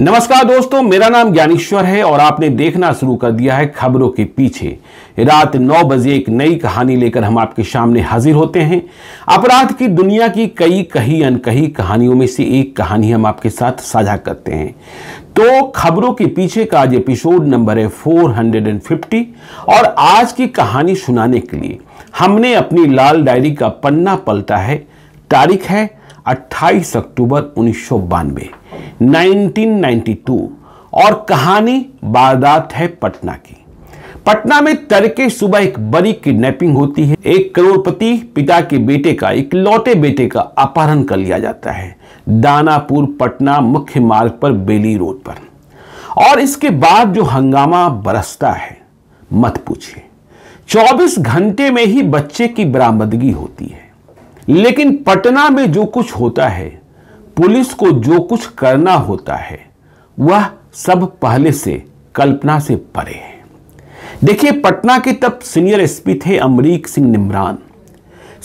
नमस्कार दोस्तों मेरा नाम ज्ञानेश्वर है और आपने देखना शुरू कर दिया है खबरों के पीछे रात 9 बजे एक नई कहानी लेकर हम आपके सामने हाजिर होते हैं अपराध की दुनिया की कई कही अनकही कहानियों में से एक कहानी हम आपके साथ साझा करते हैं तो खबरों के पीछे का आज एपिसोड नंबर है 450 और आज की कहानी सुनाने के लिए हमने अपनी लाल डायरी का पन्ना पलटा है तारीख है अट्ठाईस अक्टूबर उन्नीस 1992 और कहानी वारदात है पटना की पटना में तड़के सुबह एक बड़ी किडनैपिंग होती है एक करोड़पति पिता के बेटे का एक लौटे बेटे का अपहरण कर लिया जाता है दानापुर पटना मुख्य मार्ग पर बेली रोड पर और इसके बाद जो हंगामा बरसता है मत पूछिए 24 घंटे में ही बच्चे की बरामदगी होती है लेकिन पटना में जो कुछ होता है पुलिस को जो कुछ करना होता है वह सब पहले से कल्पना से परे है देखिए पटना के तब सीनियर एसपी थे अमरीक सिंह निमरान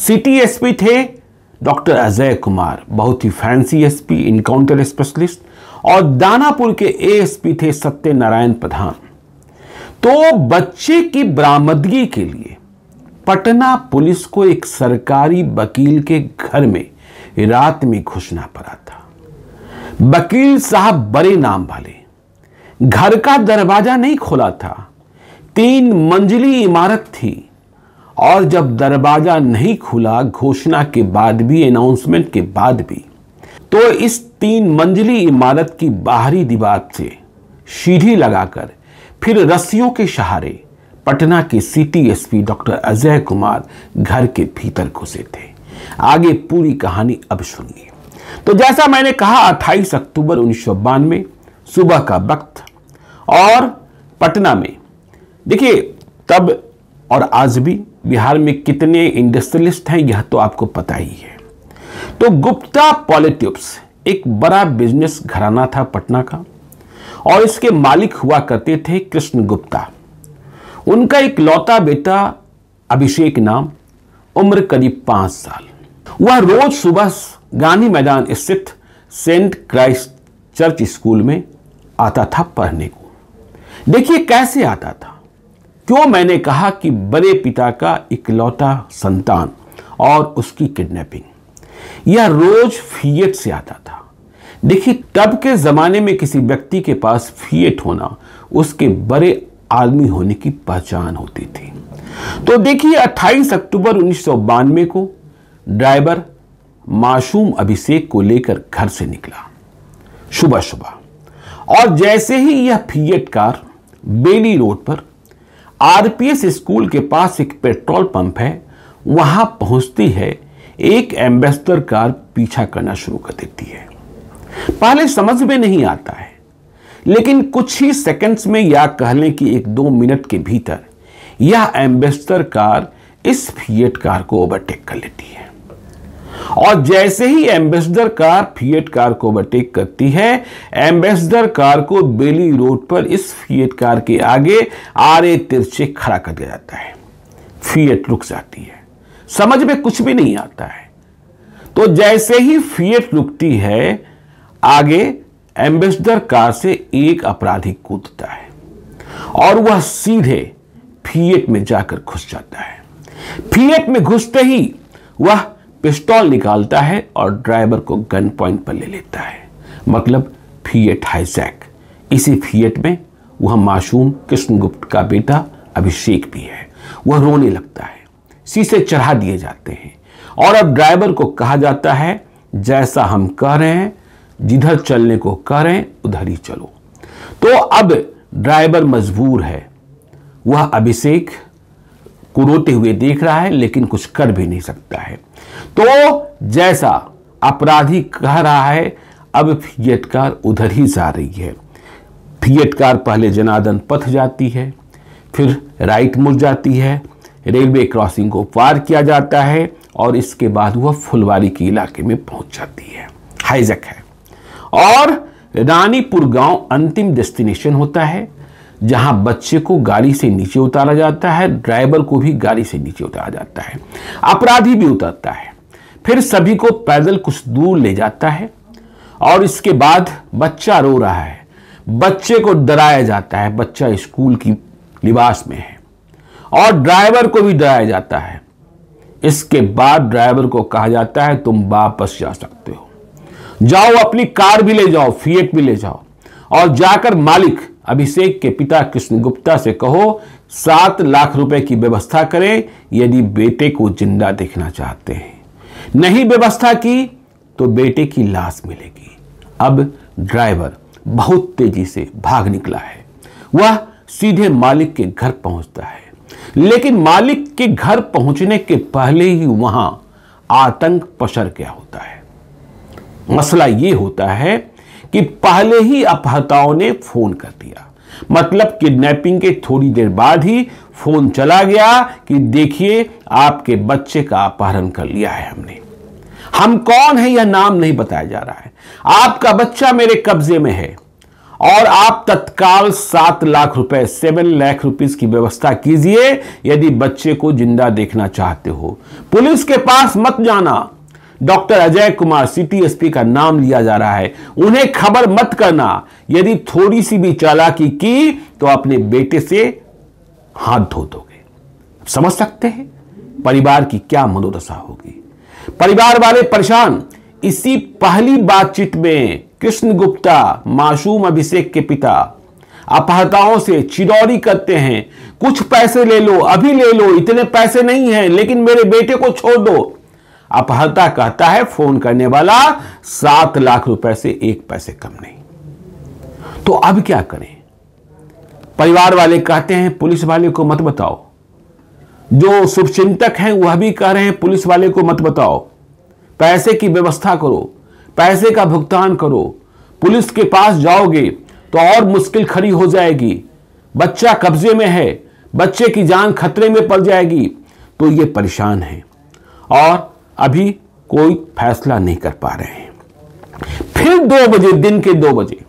सिटी एसपी थे डॉक्टर अजय कुमार बहुत ही फैंसी एसपी इनकाउंटर स्पेशलिस्ट और दानापुर के एएसपी थे सत्यनारायण प्रधान तो बच्चे की बरामदगी के लिए पटना पुलिस को एक सरकारी वकील के घर में रात में घुसना पड़ा वकील साहब बड़े नाम वाले घर का दरवाजा नहीं खोला था तीन मंजिली इमारत थी और जब दरवाजा नहीं खुला घोषणा के बाद भी अनाउंसमेंट के बाद भी तो इस तीन मंजिली इमारत की बाहरी दीवार से सीढ़ी लगाकर फिर रस्सियों के सहारे पटना के city SP doctor Ajay Kumar घर के भीतर घुसे थे आगे पूरी कहानी अब सुनिए तो जैसा मैंने कहा अट्ठाईस अक्टूबर उन्नीस सुबह का वक्त और पटना में देखिए तब और आज भी बिहार में कितने इंडस्ट्रियलिस्ट हैं यह तो आपको पता ही है तो गुप्ता पॉलिटिक्स एक बड़ा बिजनेस घराना था पटना का और इसके मालिक हुआ करते थे कृष्ण गुप्ता उनका एक लौता बेटा अभिषेक नाम उम्र करीब पांच साल वह रोज सुबह गांधी मैदान स्थित सेंट क्राइस्ट चर्च स्कूल में आता था पढ़ने को देखिए कैसे आता था क्यों मैंने कहा कि बड़े पिता का इकलौता संतान और उसकी किडनैपिंग यह रोज फीएट से आता था देखिए तब के ज़माने में किसी व्यक्ति के पास फीएट होना उसके बड़े आदमी होने की पहचान होती थी तो देखिए 28 अक्टूबर उन्नीस को ड्राइवर मासूम अभिषेक को लेकर घर से निकला सुबह सुबह और जैसे ही यह फीएट कार बेली रोड पर आरपीएस स्कूल के पास एक पेट्रोल पंप है वहां पहुंचती है एक एम्बेसडर कार पीछा करना शुरू कर देती है पहले समझ में नहीं आता है लेकिन कुछ ही सेकंड्स में या कह लें कि एक दो मिनट के भीतर यह एम्बेसडर कार इस फीएट कार को ओवरटेक कर लेती है और जैसे ही एम्बेसडर कार फीएट कार को ओवरटेक करती है एम्बेसडर कार को बेली रोड पर इस फीएट कार के आगे आर ए तिरछे खड़ा कर दिया जाता है फीएट रुक जाती है समझ में कुछ भी नहीं आता है तो जैसे ही फीएट रुकती है आगे एम्बेसडर कार से एक अपराधी कूदता है और वह सीधे फीएट में जाकर घुस जाता है फीएट में घुसते ही वह पिस्टॉल निकालता है और ड्राइवर को गन पॉइंट पर ले लेता है मतलब फीएट हाईजैक इसी फीएट में वह मासूम कृष्णगुप्त का बेटा अभिषेक भी है वह रोने लगता है शीशे चढ़ा दिए जाते हैं और अब ड्राइवर को कहा जाता है जैसा हम कह रहे हैं जिधर चलने को कह रहे हैं उधर ही चलो तो अब ड्राइवर मजबूर है वह अभिषेक को रोते हुए देख रहा है लेकिन कुछ कर भी नहीं सकता है तो जैसा अपराधी कह रहा है अब फियत कार उधर ही जा रही है फियट कार पहले जनादन पथ जाती है फिर राइट मुड़ जाती है रेलवे क्रॉसिंग को पार किया जाता है और इसके बाद वह फुलवारी के इलाके में पहुंच जाती है हाइजक है और रानीपुर गांव अंतिम डेस्टिनेशन होता है जहां बच्चे को गाड़ी से नीचे उतारा जाता है ड्राइवर को भी गाड़ी से नीचे उतारा जाता है अपराधी भी उतरता है फिर सभी को पैदल कुछ दूर ले जाता है और इसके बाद बच्चा रो रहा है बच्चे को डराया जाता है बच्चा स्कूल की लिबास में है और ड्राइवर को भी डराया जाता है इसके बाद ड्राइवर को कहा जाता है तुम वापस जा सकते हो जाओ अपनी कार भी ले जाओ फीएट भी ले जाओ और जाकर मालिक अभिषेक के पिता कृष्ण गुप्ता से कहो सात लाख रुपए की व्यवस्था करें यदि बेटे को जिंदा देखना चाहते हैं नहीं व्यवस्था की तो बेटे की लाश मिलेगी अब ड्राइवर बहुत तेजी से भाग निकला है वह सीधे मालिक के घर पहुंचता है लेकिन मालिक के घर पहुंचने के पहले ही वहां आतंक पसर क्या होता है मसला यह होता है कि पहले ही अपहताओं ने फोन कर दिया मतलब किडनैपिंग के थोड़ी देर बाद ही फोन चला गया कि देखिए आपके बच्चे का अपहरण कर लिया है हमने हम कौन है यह नाम नहीं बताया जा रहा है आपका बच्चा मेरे कब्जे में है और आप तत्काल सात लाख रुपए सेवन लाख रुपीस की व्यवस्था कीजिए यदि बच्चे को जिंदा देखना चाहते हो पुलिस के पास मत जाना doctor Ajay Kumar city SP का नाम लिया जा रहा है उन्हें खबर मत करना यदि थोड़ी सी भी चालाकी की तो अपने बेटे से हाथ धो दोगे समझ सकते हैं परिवार की क्या मनोदशा होगी परिवार वाले परेशान इसी पहली बातचीत में कृष्ण गुप्ता मासूम अभिषेक के पिता अपहताओं से चिदौरी करते हैं कुछ पैसे ले लो अभी ले लो इतने पैसे नहीं हैं लेकिन मेरे बेटे को छोड़ दो अपहता कहता है फोन करने वाला सात लाख रुपए से एक पैसे कम नहीं तो अब क्या करें परिवार वाले कहते हैं पुलिस वाले को मत बताओ जो शुभचिंतक हैं वह भी कह रहे हैं पुलिस वाले को मत बताओ पैसे की व्यवस्था करो पैसे का भुगतान करो पुलिस के पास जाओगे तो और मुश्किल खड़ी हो जाएगी बच्चा कब्जे में है बच्चे की जान खतरे में पड़ जाएगी तो ये परेशान है और अभी कोई फैसला नहीं कर पा रहे हैं फिर दो बजे दिन के दो बजे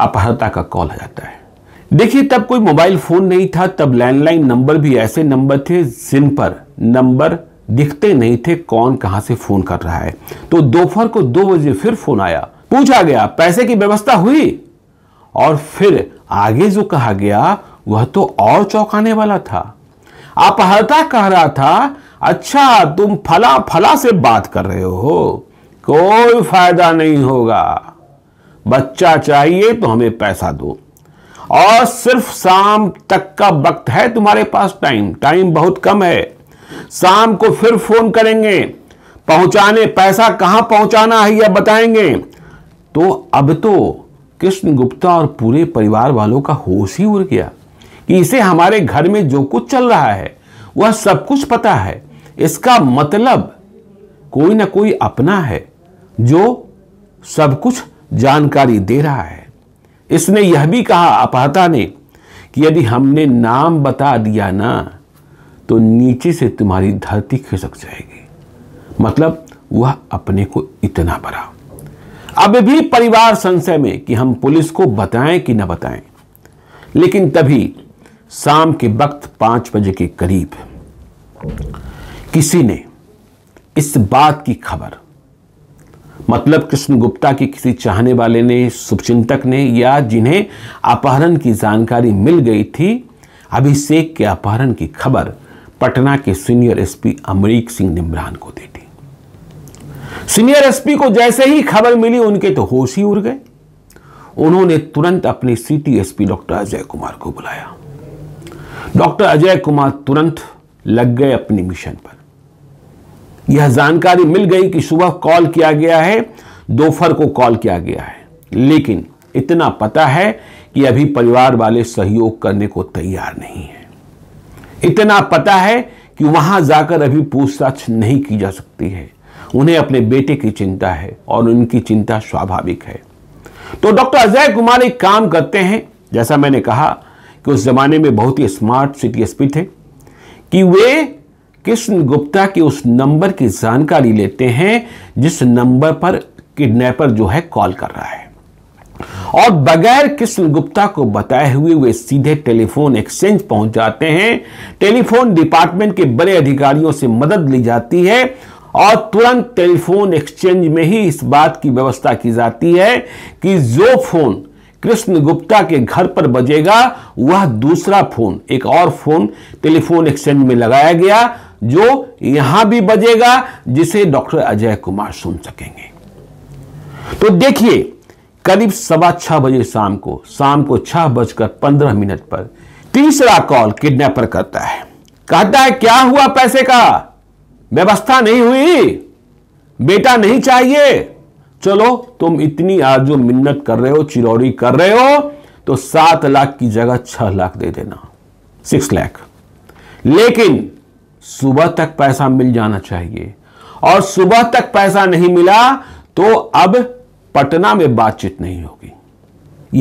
अपहरता का कॉल आ जाता है देखिए तब कोई मोबाइल फोन नहीं था तब लैंडलाइन नंबर भी ऐसे नंबर थे जिन पर नंबर दिखते नहीं थे कौन कहां से फोन कर रहा है तो दोपहर को दो बजे फिर फोन आया पूछा गया पैसे की व्यवस्था हुई और फिर आगे जो कहा गया वह तो और चौंकाने वाला था अपहर्ता कह रहा था अच्छा तुम फला फला से बात कर रहे हो कोई फायदा नहीं होगा बच्चा चाहिए तो हमें पैसा दो और सिर्फ शाम तक का वक्त है तुम्हारे पास टाइम टाइम बहुत कम है शाम को फिर फोन करेंगे पहुंचाने पैसा कहां पहुंचाना है यह बताएंगे तो अब तो कृष्ण गुप्ता और पूरे परिवार वालों का होश ही उड़ गया कि इसे हमारे घर में जो कुछ चल रहा है वह सब कुछ पता है इसका मतलब कोई ना कोई अपना है जो सब कुछ जानकारी दे रहा है इसने यह भी कहा अपाता ने कि यदि हमने नाम बता दिया ना तो नीचे से तुम्हारी धरती खिसक जाएगी मतलब वह अपने को इतना बड़ा अब भी परिवार संशय में कि हम पुलिस को बताएं कि न बताएं लेकिन तभी शाम के वक्त पांच बजे के करीब किसी ने इस बात की खबर मतलब कृष्ण गुप्ता के किसी चाहने वाले ने शुभचिंतक ने या जिन्हें अपहरण की जानकारी मिल गई थी अभिषेक के अपहरण की खबर पटना के सीनियर एसपी अमरीक सिंह निमरान को दे दी सीनियर एसपी को जैसे ही खबर मिली उनके तो होश ही उड़ गए उन्होंने तुरंत अपने city SP doctor Ajay Kumar को बुलाया डॉक्टर अजय कुमार तुरंत लग गए अपने मिशन पर यह जानकारी मिल गई कि सुबह कॉल किया गया है दोपहर को कॉल किया गया है लेकिन इतना पता है कि अभी परिवार वाले सहयोग करने को तैयार नहीं है इतना पता है कि वहां जाकर अभी पूछताछ नहीं की जा सकती है उन्हें अपने बेटे की चिंता है और उनकी चिंता स्वाभाविक है तो डॉक्टर अजय कुमार एक काम करते हैं जैसा मैंने कहा कि उस जमाने में बहुत ही स्मार्ट सिटी एसपी थे कि वे कृष्ण गुप्ता के उस नंबर की जानकारी लेते हैं जिस नंबर पर किडनैपर जो है कॉल कर रहा है और बगैर कृष्ण गुप्ता को बताए हुए वे सीधे टेलीफोन एक्सचेंज पहुंच जाते हैं टेलीफोन डिपार्टमेंट के बड़े अधिकारियों से मदद ली जाती है और तुरंत टेलीफोन एक्सचेंज में ही इस बात की व्यवस्था की जाती है कि जो फोन कृष्ण गुप्ता के घर पर बजेगा वह दूसरा फोन एक और फोन टेलीफोन एक्सचेंज में लगाया गया जो यहां भी बजेगा जिसे डॉक्टर अजय कुमार सुन सकेंगे तो देखिए करीब सवा छह बजे शाम को शाम को छह बजकर पंद्रह मिनट पर तीसरा कॉल किडनैपर करता है कहता है क्या हुआ पैसे का व्यवस्था नहीं हुई बेटा नहीं चाहिए चलो तुम इतनी आज जो मिन्नत कर रहे हो चिरौरी कर रहे हो तो सात लाख की जगह छह लाख दे देना सिक्स लाख लेकिन सुबह तक पैसा मिल जाना चाहिए और सुबह तक पैसा नहीं मिला तो अब पटना में बातचीत नहीं होगी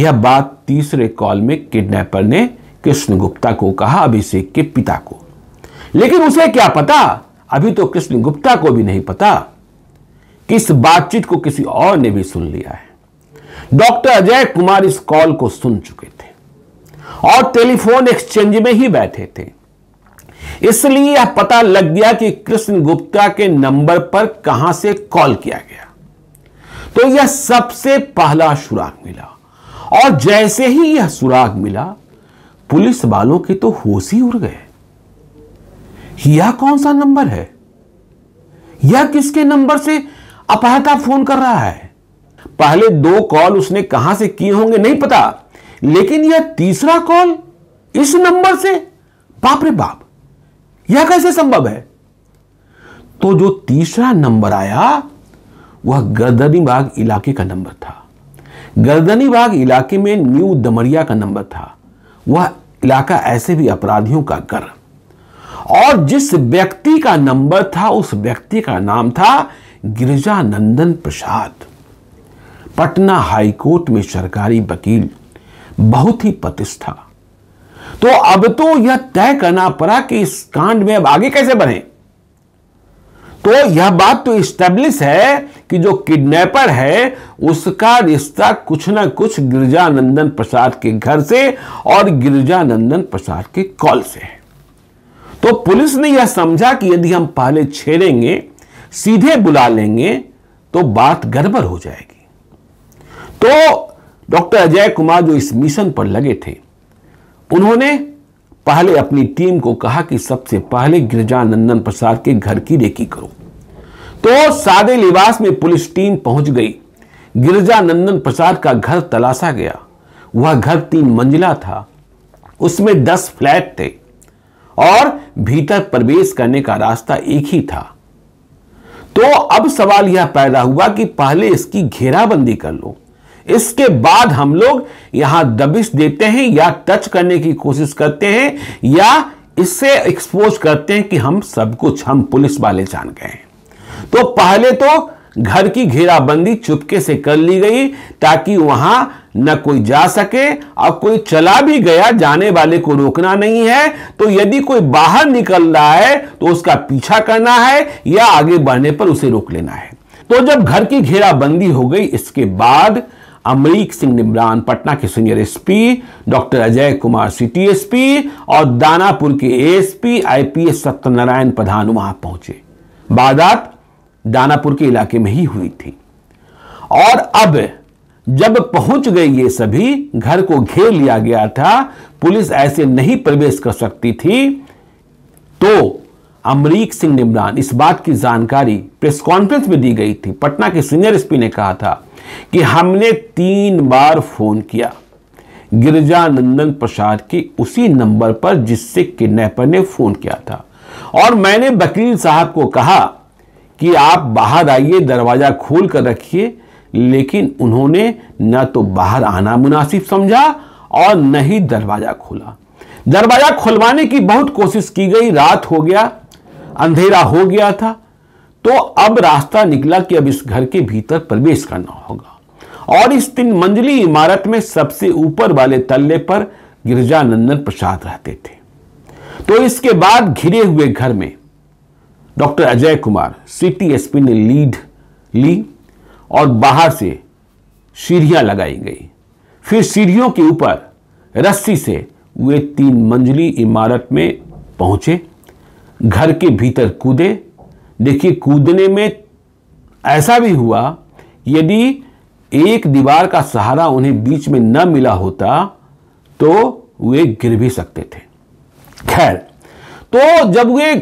यह बात तीसरे कॉल में किडनैपर ने कृष्ण गुप्ता को कहा अभिषेक के पिता को लेकिन उसे क्या पता अभी तो कृष्ण गुप्ता को भी नहीं पता इस बातचीत को किसी और ने भी सुन लिया है डॉक्टर अजय कुमार इस कॉल को सुन चुके थे और टेलीफोन एक्सचेंज में ही बैठे थे इसलिए यह पता लग गया कि कृष्ण गुप्ता के नंबर पर कहां से कॉल किया गया तो यह सबसे पहला सुराग मिला और जैसे ही यह सुराग मिला पुलिस वालों के तो होश ही उड़ गए यह कौन सा नंबर है यह किसके नंबर से अपहता फोन कर रहा है पहले दो कॉल उसने कहां से किए होंगे नहीं पता लेकिन यह तीसरा कॉल इस नंबर से बाप रे बाप यह कैसे संभव है तो जो तीसरा नंबर आया वह बाग इलाके का नंबर था गर्दनी बाग इलाके में न्यू दमरिया का नंबर था वह इलाका ऐसे भी अपराधियों का घर और जिस व्यक्ति का नंबर था उस व्यक्ति का नाम था गिरिजानंदन प्रसाद पटना हाईकोर्ट में सरकारी वकील बहुत ही प्रतिष्ठा तो अब तो यह तय करना पड़ा कि इस कांड में अब आगे कैसे बढ़े तो यह बात तो स्टेब्लिश है कि जो किडनैपर है उसका रिश्ता कुछ ना कुछ गिरजानंदन प्रसाद के घर से और गिरजानंदन प्रसाद के कॉल से है तो पुलिस ने यह समझा कि यदि हम पहले छेड़ेंगे सीधे बुला लेंगे तो बात गड़बड़ हो जाएगी तो डॉक्टर अजय कुमार जो इस मिशन पर लगे थे उन्होंने पहले अपनी टीम को कहा कि सबसे पहले गिरजानंदन प्रसाद के घर की रेकी करो तो सादे लिबास में पुलिस टीम पहुंच गई गिरजानंदन प्रसाद का घर तलाशा गया वह घर तीन मंजिला था उसमें दस फ्लैट थे और भीतर प्रवेश करने का रास्ता एक ही था तो अब सवाल यह पैदा हुआ कि पहले इसकी घेराबंदी कर लो इसके बाद हम लोग यहां दबिश देते हैं या टच करने की कोशिश करते हैं या इससे एक्सपोज करते हैं कि हम सब कुछ हम पुलिस वाले जान गए तो पहले तो घर की घेराबंदी चुपके से कर ली गई ताकि वहां न कोई जा सके और कोई चला भी गया जाने वाले को रोकना नहीं है तो यदि कोई बाहर निकल रहा है तो उसका पीछा करना है या आगे बढ़ने पर उसे रोक लेना है तो जब घर की घेराबंदी हो गई इसके बाद अमरीक सिंह निमरान पटना के senior SP doctor Ajay Kumar city SP और दानापुर के एसपी आईपीएस सत्यनारायण प्रधान वहां पहुंचे बादात दानापुर के इलाके में ही हुई थी और अब जब पहुंच गए ये सभी घर को घेर लिया गया था पुलिस ऐसे नहीं प्रवेश कर सकती थी तो अमरीक सिंह निमरान इस बात की जानकारी प्रेस कॉन्फ्रेंस में दी गई थी पटना के सीनियर एसपी ने कहा था कि हमने तीन बार फोन किया गिरजा नंदन प्रसाद के उसी नंबर पर जिससे किडनैपर ने फोन किया था और मैंने वकील साहब को कहा कि आप बाहर आइए दरवाज़ा खोल कर रखिए लेकिन उन्होंने न तो बाहर आना मुनासिब समझा और न ही दरवाज़ा खोला दरवाज़ा खुलवाने की बहुत कोशिश की गई रात हो गया अंधेरा हो गया था तो अब रास्ता निकला कि अब इस घर के भीतर प्रवेश करना होगा और इस तीन मंजिली इमारत में सबसे ऊपर वाले तल्ले पर गिरजानंदन प्रसाद रहते थे तो इसके बाद घिरे हुए घर में doctor Ajay Kumar city SP ने लीड ली और बाहर से सीढ़ियां लगाई गई फिर सीढ़ियों के ऊपर रस्सी से वे तीन मंजिली इमारत में पहुंचे घर के भीतर कूदे देखिए कूदने में ऐसा भी हुआ यदि एक दीवार का सहारा उन्हें बीच में न मिला होता तो वे गिर भी सकते थे खैर तो जब वे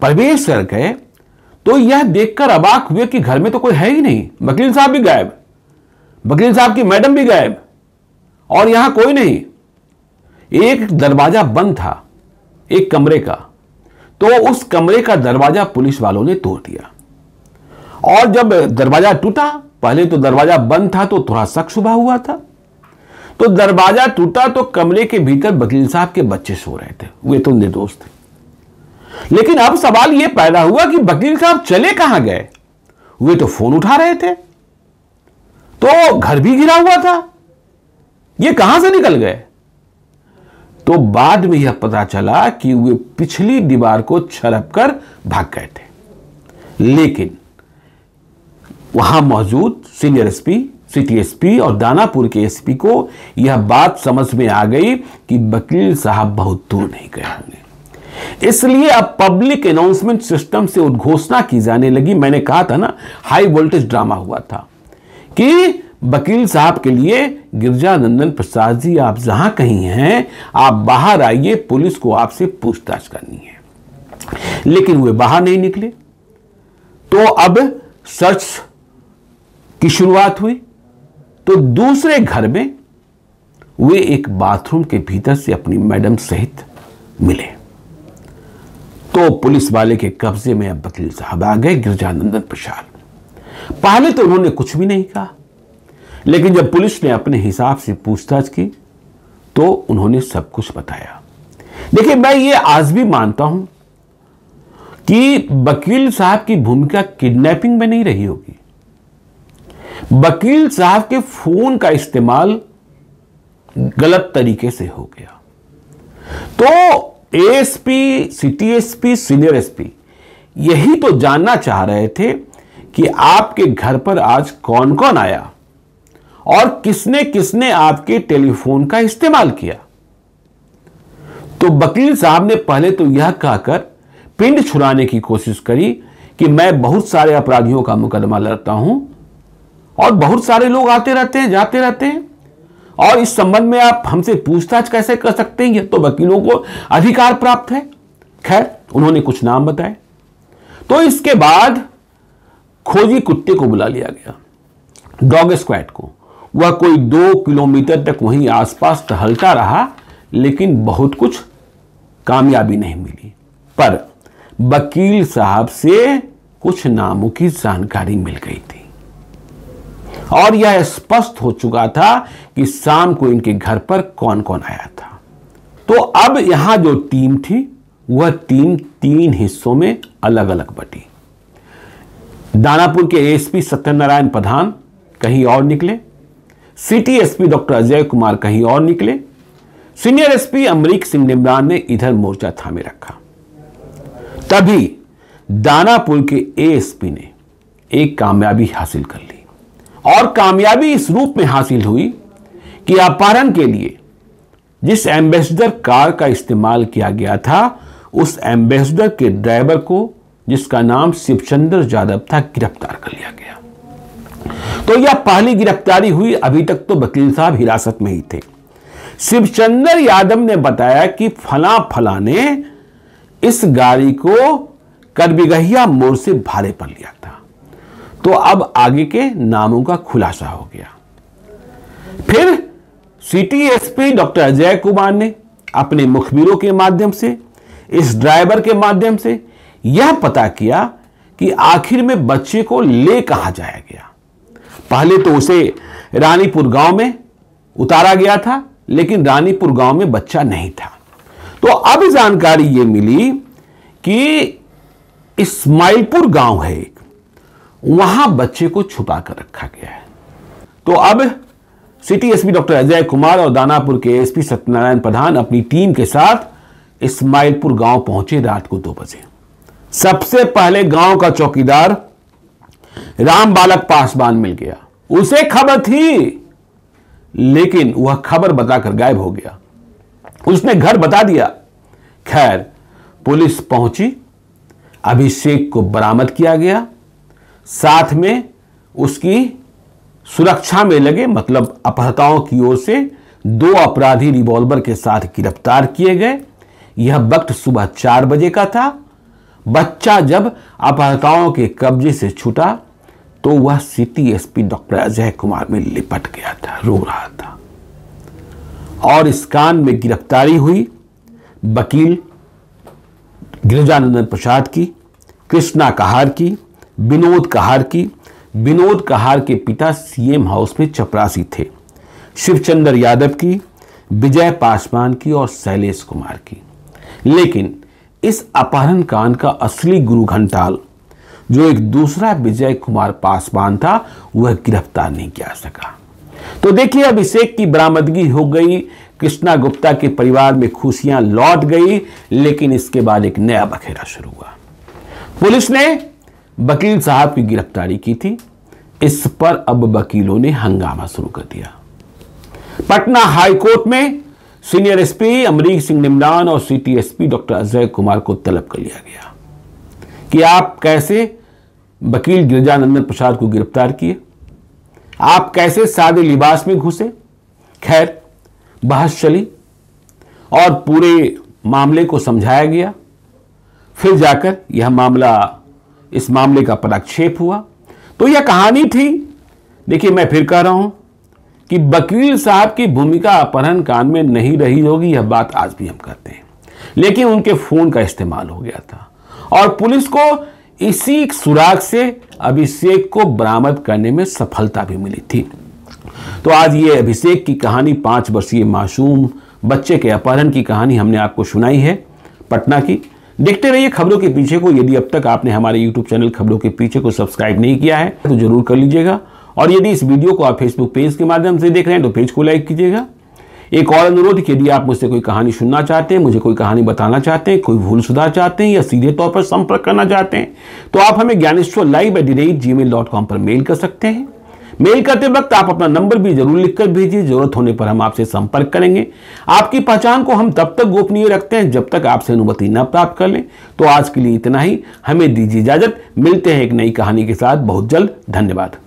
प्रवेश कर गए तो यह देखकर अबाक हुए कि घर में तो कोई है ही नहीं वकील साहब भी गायब वकील साहब की मैडम भी गायब और यहां कोई नहीं एक दरवाजा बंद था एक कमरे का तो उस कमरे का दरवाजा पुलिस वालों ने तोड़ दिया और जब दरवाजा टूटा पहले तो दरवाजा बंद था तो थोड़ा शक सुबह हुआ था तो दरवाजा टूटा तो कमरे के भीतर वकील साहब के बच्चे सो रहे थे वे तो निर्दोष थे लेकिन अब सवाल यह पैदा हुआ कि वकील साहब चले कहां गए वे तो फोन उठा रहे थे तो घर भी गिरा हुआ था ये कहां से निकल गए तो बाद में यह पता चला कि वे पिछली दीवार को छलप कर भाग गए थे लेकिन वहां मौजूद सीनियर एसपी सिटी एसपी और दानापुर के एसपी को यह बात समझ में आ गई कि वकील साहब बहुत दूर नहीं गए होंगे इसलिए अब पब्लिक अनाउंसमेंट सिस्टम से उद्घोषणा की जाने लगी मैंने कहा था ना हाई वोल्टेज ड्रामा हुआ था कि वकील साहब के लिए गिरजानंदन प्रसाद जी आप जहां कहीं हैं आप बाहर आइए पुलिस को आपसे पूछताछ करनी है लेकिन वे बाहर नहीं निकले तो अब सर्च की शुरुआत हुई तो दूसरे घर में वे एक बाथरूम के भीतर से अपनी मैडम सहित मिले तो पुलिस वाले के कब्जे में अब वकील साहब आ गए गिरजानंदन प्रसाद पहले तो उन्होंने कुछ भी नहीं कहा लेकिन जब पुलिस ने अपने हिसाब से पूछताछ की तो उन्होंने सब कुछ बताया देखिए मैं ये आज भी मानता हूं कि वकील साहब की भूमिका किडनैपिंग में नहीं रही होगी वकील साहब के फोन का इस्तेमाल गलत तरीके से हो गया तो एएसपी सीटीएसपी सीनियर एसपी यही तो जानना चाह रहे थे कि आपके घर पर आज कौन कौन आया और किसने किसने आपके टेलीफोन का इस्तेमाल किया तो वकील साहब ने पहले तो यह कहकर पिंड छुड़ाने की कोशिश करी कि मैं बहुत सारे अपराधियों का मुकदमा लड़ता हूं और बहुत सारे लोग आते रहते हैं जाते रहते हैं और इस संबंध में आप हमसे पूछताछ कैसे कर सकते हैं यह तो वकीलों को अधिकार प्राप्त है खैर उन्होंने कुछ नाम बताए तो इसके बाद खोजी कुत्ते को बुला लिया गया डॉग स्क्वाड को वह कोई दो किलोमीटर तक वहीं आसपास टहलता रहा लेकिन बहुत कुछ कामयाबी नहीं मिली पर वकील साहब से कुछ नामों की जानकारी मिल गई थी और यह स्पष्ट हो चुका था कि शाम को इनके घर पर कौन कौन आया था तो अब यहां जो टीम थी वह टीम तीन हिस्सों में अलग अलग बटी दानापुर के एसपी सत्यनारायण प्रधान कहीं और निकले city SP doctor Ajay Kumar कहीं और निकले सीनियर एसपी अमरीक सिंह निमरान ने इधर मोर्चा थामे रखा तभी दानापुर के एएसपी ने एक कामयाबी हासिल कर ली और कामयाबी इस रूप में हासिल हुई कि अपहरण के लिए जिस एम्बेसडर कार का इस्तेमाल किया गया था उस एम्बेसडर के ड्राइवर को जिसका नाम शिवचंद्र यादव था गिरफ्तार कर लिया गया तो यह पहली गिरफ्तारी हुई अभी तक तो वकील साहब हिरासत में ही थे शिवचंद्र यादव ने बताया कि फला फला ने इस गाड़ी को करबिगहिया मोड़ से भाड़े पर लिया था तो अब आगे के नामों का खुलासा हो गया फिर सीटीएसपी डॉक्टर अजय कुमार ने अपने मुखबिरों के माध्यम से इस ड्राइवर के माध्यम से यह पता किया कि आखिर में बच्चे को ले कहा जाया गया पहले तो उसे रानीपुर गांव में उतारा गया था लेकिन रानीपुर गांव में बच्चा नहीं था तो अब जानकारी यह मिली कि इस्माइलपुर गांव है एक वहां बच्चे को छुपा कर रखा गया है तो अब city SP doctor Ajay Kumar और दानापुर के एसपी सत्यनारायण प्रधान अपनी टीम के साथ इस्माइलपुर गांव पहुंचे रात को दो बजे सबसे पहले गांव का चौकीदार राम बालक पासवान मिल गया उसे खबर थी लेकिन वह खबर बताकर गायब हो गया उसने घर बता दिया खैर पुलिस पहुंची अभिषेक को बरामद किया गया साथ में उसकी सुरक्षा में लगे मतलब अपहताओं की ओर से दो अपराधी रिवॉल्वर के साथ गिरफ्तार किए गए यह वक्त सुबह चार बजे का था बच्चा जब अपहताओं के कब्जे से छूटा तो वह city SP doctor Ajay Kumar में लिपट गया था रो रहा था और इस कांड में गिरफ्तारी हुई वकील गिरिजानंदन प्रसाद की कृष्णा कहार की विनोद कहार की विनोद कहार के पिता सीएम हाउस में चपरासी थे शिवचंद्र यादव की विजय पासवान की और शैलेश कुमार की लेकिन इस अपहरण कांड का असली गुरु घंटाल जो एक दूसरा विजय कुमार पासवान था वह गिरफ्तार नहीं किया सका तो देखिए अभिषेक की बरामदगी हो गई कृष्णा गुप्ता के परिवार में खुशियां लौट गई लेकिन इसके बाद एक नया बखेरा शुरू हुआ पुलिस ने वकील साहब की गिरफ्तारी की थी इस पर अब वकीलों ने हंगामा शुरू कर दिया पटना हाई कोर्ट में सीनियर एसपी अमरीक सिंह निमरान और city SP doctor Ajay Kumar को तलब कर लिया गया कि आप कैसे वकील गिरजानंदन प्रसाद को गिरफ्तार किए आप कैसे सादे लिबास में घुसे खैर बहस चली और पूरे मामले को समझाया गया फिर जाकर यह मामला इस मामले का पदक्षेप हुआ तो यह कहानी थी देखिए मैं फिर कह रहा हूं कि वकील साहब की भूमिका अपहरण कांड में नहीं रही होगी यह बात आज भी हम कहते हैं लेकिन उनके फोन का इस्तेमाल हो गया था और पुलिस को इसी सुराग से अभिषेक को बरामद करने में सफलता भी मिली थी तो आज ये अभिषेक की कहानी पांच वर्षीय मासूम बच्चे के अपहरण की कहानी हमने आपको सुनाई है पटना की देखते रहिए खबरों के पीछे को यदि अब तक आपने हमारे यूट्यूब चैनल खबरों के पीछे को सब्सक्राइब नहीं किया है तो जरूर कर लीजिएगा और यदि इस वीडियो को आप फेसबुक पेज के माध्यम से देख रहे हैं तो पेज को लाइक कीजिएगा एक और अनुरोध यदि आप मुझसे कोई कहानी सुनना चाहते हैं मुझे कोई कहानी बताना चाहते हैं कोई भूल सुधार चाहते हैं या सीधे तौर पर संपर्क करना चाहते हैं तो आप हमें Gyaneshwar live at the rate G mail dot com पर मेल कर सकते हैं मेल करते वक्त आप अपना नंबर भी जरूर लिखकर भेजिए जरूरत होने पर हम आपसे संपर्क करेंगे आपकी पहचान को हम तब तक गोपनीय रखते हैं जब तक आपसे अनुमति न प्राप्त कर लें तो आज के लिए इतना ही हमें दीजिए इजाजत मिलते हैं एक नई कहानी के साथ बहुत जल्द धन्यवाद